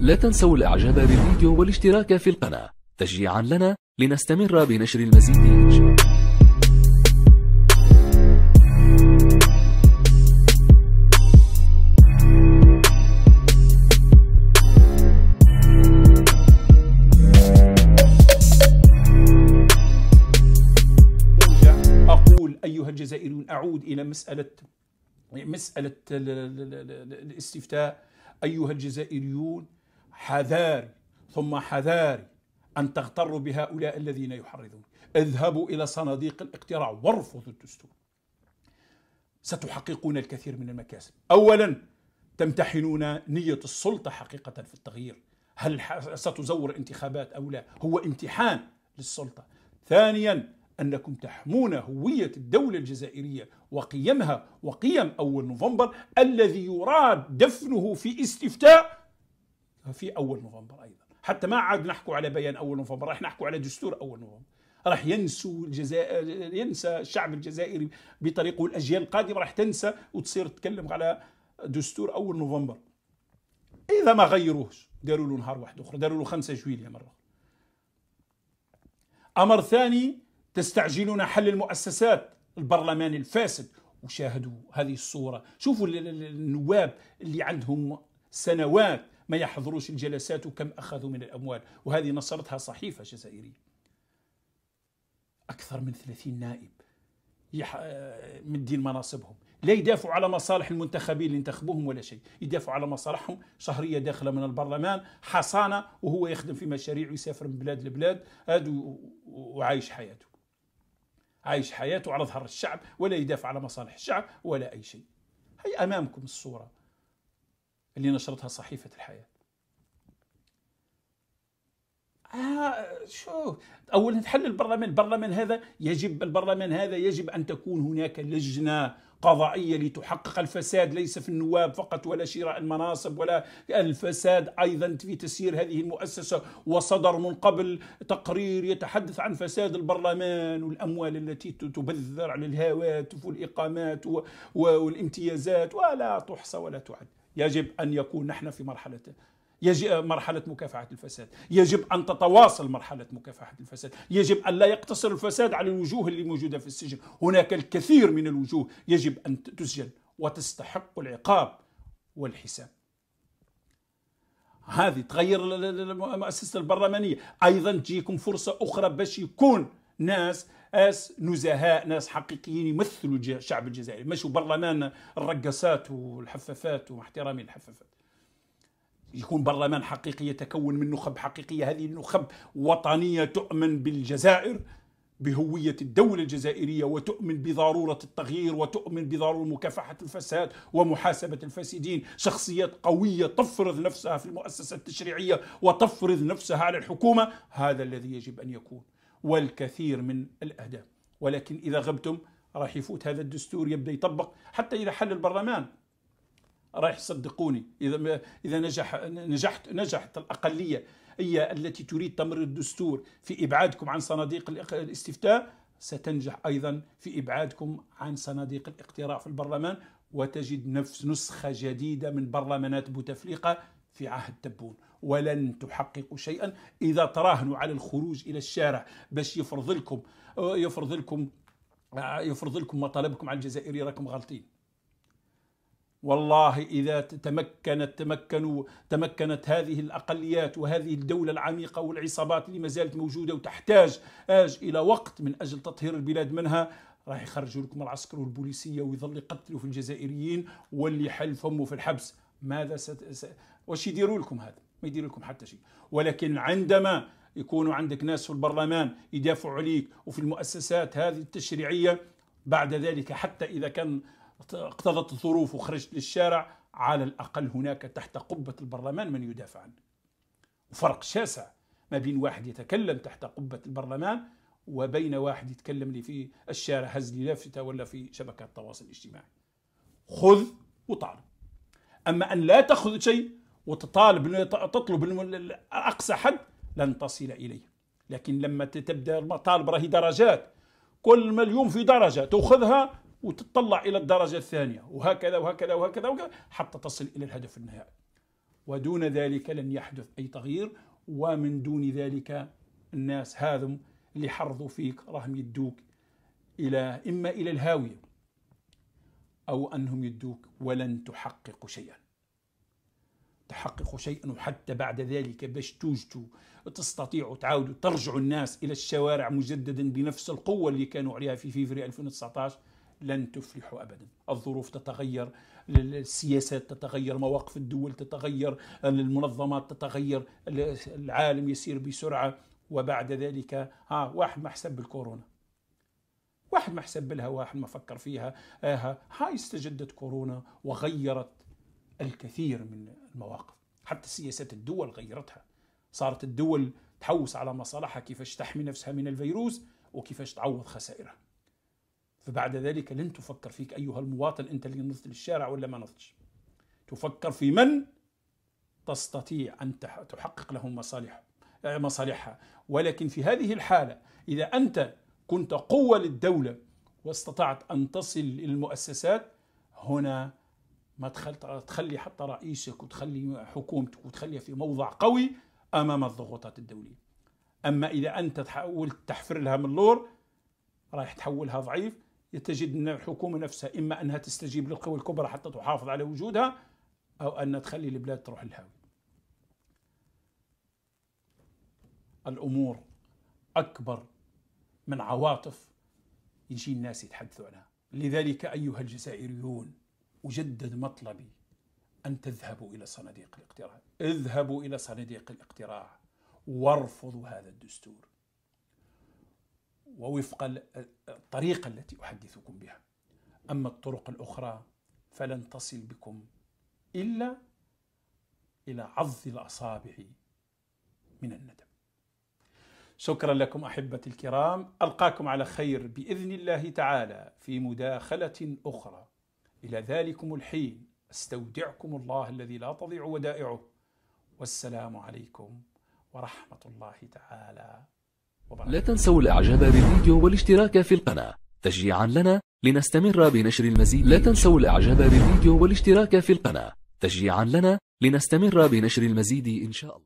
لا تنسوا الاعجاب بالفيديو والاشتراك في القناة تشجيعا لنا لنستمر بنشر المزيد أقول أيها الجزائريون أعود إلى مسألة مسألة الاستفتاء أيها الجزائريون حذاري ثم حذاري أن تغتروا بهؤلاء الذين يحرضون اذهبوا إلى صناديق الاقتراع وارفضوا الدستور ستحققون الكثير من المكاسب أولا تمتحنون نية السلطة حقيقة في التغيير هل ستزور انتخابات أو لا هو امتحان للسلطة ثانيا أنكم تحمون هوية الدولة الجزائرية وقيمها وقيم أول نوفمبر الذي يراد دفنه في استفتاء في اول نوفمبر ايضا حتى ما عاد نحكوا على بيان اول نوفمبر راح نحكوا على دستور اول نوفمبر راح ينسوا الجزائر ينسى الشعب الجزائري بطريقه والاجيال القادمه راح تنسى وتصير تتكلم على دستور اول نوفمبر اذا ما غيروهش داروا له نهار واحد اخر داروا له 5 جويليا مره امر ثاني تستعجلون حل المؤسسات البرلمان الفاسد وشاهدوا هذه الصوره شوفوا النواب اللي عندهم سنوات ما يحضروش الجلسات وكم أخذوا من الأموال وهذه نشرتها صحيفة جزائرية أكثر من 30 نائب يح... مدين مناصبهم لا يدافعوا على مصالح المنتخبين اللي انتخبوهم ولا شيء يدافعوا على مصالحهم شهرية داخلة من البرلمان حصانة وهو يخدم في مشاريع ويسافر من بلاد لبلاد هذا وعايش حياته عايش حياته على ظهر الشعب ولا يدافع على مصالح الشعب ولا أي شيء هي أمامكم الصورة اللي نشرتها صحيفة الحياة آه شو أولا حل البرلمان البرلمان هذا يجب البرلمان هذا يجب أن تكون هناك لجنة قضائية لتحقق الفساد ليس في النواب فقط ولا شراء المناصب ولا الفساد أيضا في تسيير هذه المؤسسة وصدر من قبل تقرير يتحدث عن فساد البرلمان والأموال التي تبذر على الهواتف والإقامات والامتيازات ولا تحصى ولا تعد يجب أن يكون نحن في مرحلة يجب مرحلة مكافحة الفساد يجب أن تتواصل مرحلة مكافحة الفساد يجب أن لا يقتصر الفساد على الوجوه اللي موجودة في السجن هناك الكثير من الوجوه يجب أن تسجن وتستحق العقاب والحساب هذه تغير المؤسسة البرلمانية أيضا تجيكم فرصة أخرى باش يكون ناس اس نزهاء ناس حقيقيين يمثلوا الشعب الجزائري مش برلمان الرقصات والحفافات واحترامي للحفافات يكون برلمان حقيقي يتكون من نخب حقيقية هذه النخب وطنية تؤمن بالجزائر بهوية الدولة الجزائرية وتؤمن بضرورة التغيير وتؤمن بضرورة مكافحة الفساد ومحاسبة الفاسدين شخصيات قوية تفرض نفسها في المؤسسة التشريعية وتفرض نفسها على الحكومة هذا الذي يجب أن يكون والكثير من الأهداف ولكن إذا غبتم راح يفوت هذا الدستور يبدأ يطبق حتى إذا حل البرلمان راح صدقوني إذا إذا نجح نجحت نجحت الأقلية هي التي تريد تمرير الدستور في إبعادكم عن صناديق الاستفتاء ستنجح أيضا في إبعادكم عن صناديق الاقتراع في البرلمان وتجد نفس نسخة جديدة من برلمانات بوتفليقة في عهد تبون ولن تحققوا شيئا اذا تراهنوا على الخروج الى الشارع باش يفرض لكم يفرض لكم يفرض لكم مطالبكم على الجزائري راكم غالطين والله إذا تمكنت تمكنوا تمكنت هذه الأقليات وهذه الدولة العميقة والعصابات اللي ما زالت موجودة وتحتاج آج إلى وقت من أجل تطهير البلاد منها راح يخرجوا لكم العسكر والبوليسية ويظل يقتلوا في الجزائريين واللي حل فمه في الحبس ماذا ست... واش يديروا لكم هذا ما يدير لكم حتى شيء ولكن عندما يكونوا عندك ناس في البرلمان يدافعوا عليك وفي المؤسسات هذه التشريعية بعد ذلك حتى إذا كان اقتضت الظروف وخرجت للشارع على الأقل هناك تحت قبة البرلمان من يدافع عنك وفرق شاسع ما بين واحد يتكلم تحت قبة البرلمان وبين واحد يتكلم لي في الشارع هز لي لافتة ولا في شبكات التواصل الاجتماعي خذ وطعن أما أن لا تأخذ شيء وتطالب تطلب اقصى حد لن تصل اليه لكن لما تبدا المطالب راهي درجات كل مليون في درجه تاخذها وتطلع الى الدرجه الثانيه وهكذا وهكذا وهكذا, وهكذا حتى تصل الى الهدف النهائي ودون ذلك لن يحدث اي تغيير ومن دون ذلك الناس هذم اللي حرضوا فيك راهم يدوك الى اما الى الهاويه او انهم يدوك ولن تحقق شيئا تحققوا شيئا وحتى بعد ذلك باش توجدوا تستطيعوا تعاودوا ترجعوا الناس الى الشوارع مجددا بنفس القوه اللي كانوا عليها في فيفري 2019 لن تفلحوا ابدا، الظروف تتغير، السياسات تتغير، مواقف الدول تتغير، المنظمات تتغير، العالم يسير بسرعه وبعد ذلك ها واحد ما حسب بالكورونا. واحد ما حسب لها، واحد ما فكر فيها، آه، ها, هاي استجدت كورونا وغيرت الكثير من المواقف حتى سياسات الدول غيرتها صارت الدول تحوس على مصالحها كيفاش تحمي نفسها من الفيروس وكيفاش تعوض خسائرها فبعد ذلك لن تفكر فيك أيها المواطن أنت اللي نضت للشارع ولا ما نضتش تفكر في من تستطيع أن تحقق لهم مصالح مصالحها ولكن في هذه الحالة إذا أنت كنت قوة للدولة واستطعت أن تصل للمؤسسات هنا ما تخلي حتى رئيسك وتخلي حكومتك وتخليها في موضع قوي امام الضغوطات الدوليه اما اذا انت حاولت تحفر لها من اللور رايح تحولها ضعيف تجد ان الحكومه نفسها اما انها تستجيب للقوى الكبرى حتى تحافظ على وجودها او ان تخلي البلاد تروح الهاوي الامور اكبر من عواطف يجي الناس يتحدثوا عنها لذلك ايها الجزائريون أجدد مطلبي أن تذهبوا إلى صناديق الاقتراع اذهبوا إلى صناديق الاقتراع وارفضوا هذا الدستور ووفق الطريقة التي أحدثكم بها أما الطرق الأخرى فلن تصل بكم إلا إلى عض الأصابع من الندم شكرا لكم أحبتي الكرام ألقاكم على خير بإذن الله تعالى في مداخلة أخرى إلى ذلكم الحين استودعكم الله الذي لا تضيع ودائعه والسلام عليكم ورحمة الله تعالى وبركاته لا تنسوا الإعجاب بالفيديو والاشتراك في القناة تشجيعا لنا لنستمر بنشر المزيد لا تنسوا الإعجاب بالفيديو والاشتراك في القناة تشجيعا لنا لنستمر بنشر المزيد إن شاء الله